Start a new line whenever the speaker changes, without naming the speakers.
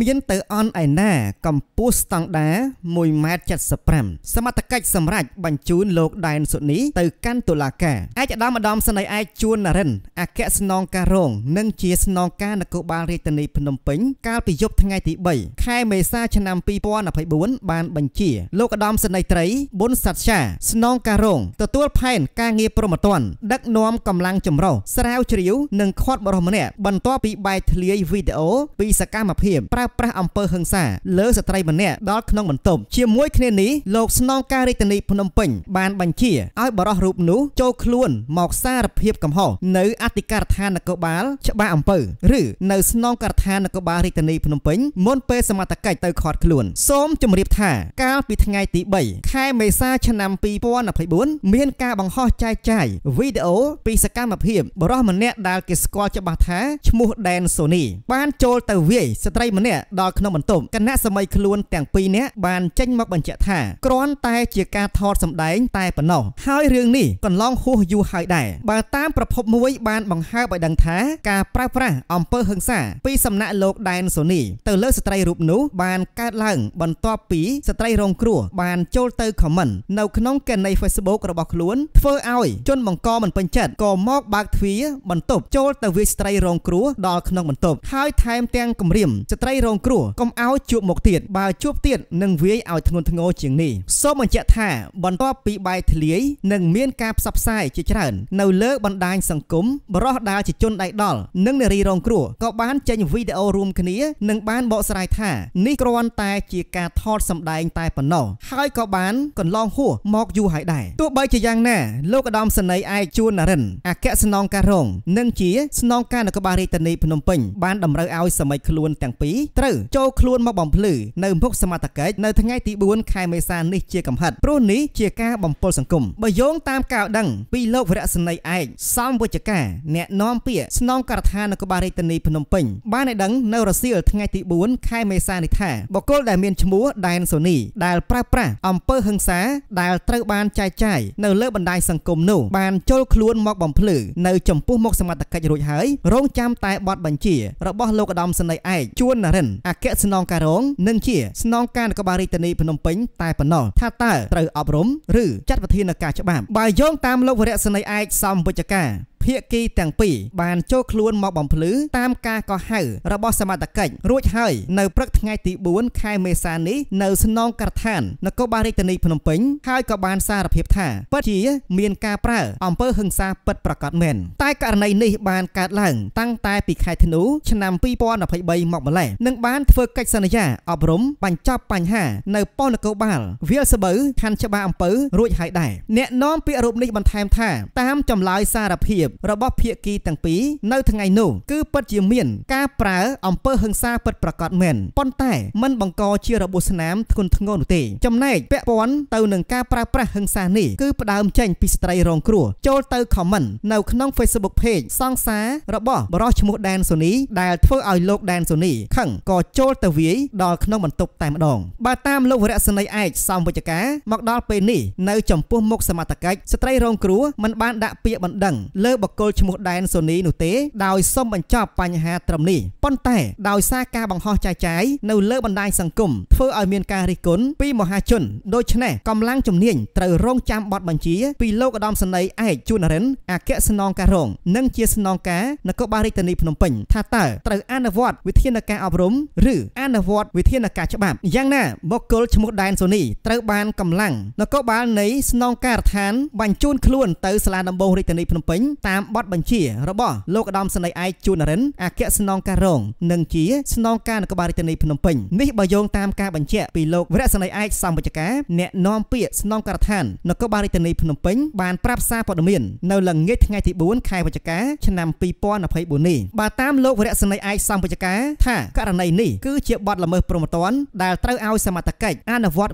មានទៅអនឯណាកម្ពស់ស្តង់ដា1.75ម៉ែត្រសមត្ថកិច្ចសម្រេចបញ្ជូនលោកដែនសុនីទៅកាន់តុលាការឯកឧត្តមឧត្តមសេនីយ៍ឯកជួននរិនអគ្គស្នងការរងនិងជាស្នងការនគរបាលរាជធានីភ្នំពេញកាលពីយប់ថ្ងៃទី3ខែមេសាឆ្នាំ2024បានបញ្ជាលោកឧត្តមសេនីយ៍ត្រីប៊ុនសាត់ឆាស្នងការរងទទួលផែនការងារប្រមត្តនដឹកនាំកម្លាំងចម្រុះស្រាវជ្រាវនិងខាត់បរិមម្នាក់បន្ទាប់ពីបែកធ្លាយវីដេអូពីសកម្មភាពប្រើប្រាស់អំពើហិង្សាលើស្ត្រីម្នាក់ដល់ក្នុងបន្ទប់ជាមួយគ្នានេះលោកស្នងការរាជធានីភ្នំពេញបានបញ្ជាឲ្យបរិះរូបនោះចូលខ្លួនមកសារភាព កំហុសនៅអធិការដ្ឋាននគរបាល ច្បារអំពើឬនៅស្នងការដ្ឋាននគរបាលរាជធានីភ្នំពេញមុនពេលសមត្ថកិច្ចទៅឃាត់ខ្លួនសូមជម្រាបថា កាលពីថ្ងៃទី3ខែមេសាឆ្នាំ2024មានការបង្ហោះចែកចាយវីដេអូពីសកម្មភាពបរិះម្នាក់ដែលគេស្គាល់ច្បាស់ថាឈ្មោះដែនសូនីបានចូលទៅវាយស្ត្រីម្នាក់ម្នាក់ដល់ក្នុងបន្ទប់គណៈសម័យខ្លួនទាំងពីរនាក់បានចេញមកបញ្ជាក់ថាគ្រាន់តែ ជាការថតសម្ដែងតែប៉ុណ្ណោះហើយរឿងនេះកន្លងហួសយូរហើយដែរបើតាមប្រភពមួយបានបង្ហើបឲ្យដឹងថាការប្រើប្រាស់អំពើហិង្សា ពីសំណាក់លោកដែនសូនីទៅលើស្ត្រីរូបនោះបានកើតឡើង បន្ទាប់ពីស្ត្រីរងគ្រោះបានចូលទៅខមមិន នៅក្នុងកេណី Facebook របស់ខ្លួនធ្វើឲ្យជនបង្កមិនពេញចិត្តក៏មកបើកទ្វារបន្ទប់ចូលទៅវាយស្ត្រីរងគ្រោះដល់ក្នុងបន្ទប់ហើយថែម ទាំងគំរាមស្ត្រីត្រីរងគ្រោះកុំឲ្យជួបមកទៀតបើជួបទៀតនឹងវាយឲ្យធ្ងន់ធ្ងរជាងនេះសូមបញ្ជាក់ថាបន្ទាប់ពីបាយធ្លាយនឹងមានការផ្សព្វផ្សាយជាច្រើននៅលើបណ្ដាញសង្គមបរោះដាលជាជនដៃដល់និងនារីរងគ្រោះក៏បានចេញវីដេអូរួមគ្នានិងបានបកស្រាយថានេះគ្រាន់តែជាការថតសម្ដែងតែប៉ុណ្ណោះហើយក៏បាន កន្លងហួសមកយូរហើយដែរទោះបីជាយ៉ាងណាលោកឧត្តមសេនីយ៍ឯកជួននរិនអគ្គស្នងការរងនិងជាស្នងការនគរបាលរាជធានីភ្នំពេញបានតម្រូវឲ្យសមីខ្លួនទាំងពីរត្រូវចូលខ្លួនមកបំភ្លឺនៅមុខសមត្ថកិច្ចនៅថ្ងៃទី4ខែមេសានេះជាកំហិតព្រោះនេះជាការបំពុលសង្គមបើយោងតាមការដឹង ពីលោកវរៈសេនីឯកសំវិជ្ជការអ្នកនាំពាក្យស្នងការដ្ឋាននគរបាលរាជធានីភ្នំពេញ បានឲ្យដឹងនៅរសៀលថ្ងៃទី4ខែមេសានេះថាបុគ្គលដែលមានឈ្មោះដែនសូនីដែលប្រើប្រាស់អំពើហិង្សាដែលត្រូវបានចែកចាយនៅលើបណ្ដាញសង្គមនោះបានចូលខ្លួនមក បំភ្លឺនៅចំពោះមុខសមត្ថកិច្ចរួចហើយរងចាំតែបទបញ្ជា របស់លោកឧត្តមសេនីយ៍ឯកជួនណ្ណរិនអគ្គស្នងការរងនិងជាស្នងការនគរបាលរាជធានីភ្នំពេញតែប៉ុណ្ណោះថាតើត្រូវអប់រំឬចាត់វិធានការច្បាប់បើយោងតាមលោកវរៈសេនីយ៍ឯកសំវិជ្ជការភាគីទាំងពីរបានចូលខ្លួនមកបំភ្លឺតាមការកោះហៅរបស់សមត្ថកិច្ចរួចហើយនៅព្រឹកថ្ងៃទី4ខែមេសានេះនៅស្នងការដ្ឋាននគរបាលរាជធានីភ្នំពេញហើយក៏បានសារភាពថាពិតជាមានការប្រើអំពើហិង្សាពិតប្រាកដមែនតែករណីនេះបានកើតឡើងតាំងតែពីខែធ្នូឆ្នាំ2023មកម្លេះនិងបានធ្វើកិច្ចសន្យាអប់រំបញ្ចប់បញ្ហានៅប៉ុស្តិ៍នគរបាលវាលសបៅខណ្ឌច្បារអំពើរួចហើយដែរអ្នកនាំពាក្យរូបនេះបន្ថែមថាតាមចម្លើយសារភាពរបស់ភាគីទាំងពីរនៅថ្ងៃនោះគឺពិតជាមានការប្រើអំពើហិង្សាពិតប្រាកដមែនប៉ុន្តែมันបង្កជារបួសស្នាមធ្ងន់ធ្ងរនោះទេចំណែកពាក់ព័ន្ធទៅនឹងការប្រើប្រាស់ហិង្សានេះគឺផ្ដើមចេញពីស្ត្រីរង គ្រោះចូលទៅ comment នៅក្នុង Facebook Page សង្សាររបស់បរិសឈ្មោះដានសូនី ដែលធ្វើឲ្យលោកដានសូនីខឹងក៏ចូលទៅវាយដល់ក្នុងបន្ទប់តែម្ដងបើតាមលោកវរៈសនីឯកសំវិជ្ជការមកដល់ពេលនេះនៅចំពោះមុខសមត្ថកិច្ចស្ត្រីរងគ្រោះមិនបានដាក់ពាក្យបណ្ដឹងលើបកគលឈ្មោះដែនសូនីនោះទេដោយសូមបញ្ចប់បញ្ហាត្រឹមនេះប៉ុន្តែ ដោយសារការបង្ហោះចាយចាយនៅលើបណ្ដាញសង្គមធ្វើឲ្យមានការរិះគន់ពីមហាជនដូច្នេះកម្លាំងជំនាញត្រូវរងចាំបទបញ្ជាពីលោកឧត្តមសេនីយ៍ឯកជួនរិនអគ្គស្នងការរងនិងជាស្នងការនគរបាលរាជធានីភ្នំពេញថាតើត្រូវអនុវត្តវិធានការអប់រំឬអនុវត្តវិធានការច្បាប់យ៉ាងណាបុគ្គលឈ្មោះដែនសូនីត្រូវបានកម្លាំងនគរបាលនៃស្នងការដ្ឋានបញ្ជូនខ្លួនទៅសាលាដំបងរាជធានីភ្នំពេញតែតាមបទបញ្ជារបស់លោកឧត្តមសេនីយ៍ឯកជួនរិនអគ្គស្នងការរងនិងជាស្នងការនគរបាលរាជធានីភ្នំពេញនេះបើយោងតាមការបញ្ជាក់ពីលោកវរៈសេនីយ៍ឯកសម្បជការអ្នកនាំពាក្យស្នងការដ្ឋាននគរបាលរាជធានីភ្នំពេញបានប្រាប់សារព័ត៌មាន នៅល្ងាចថ្ងៃទី4ខែវិច្ឆិកាឆ្នាំ2024នេះបើតាមលោកវរៈសេនីយ៍ឯកសម្បជការថាករណីនេះគឺជាបទល្មើសព្រហ្មទណ្ឌដែលត្រូវឲ្យសមត្ថកិច្ចអនុវត្ត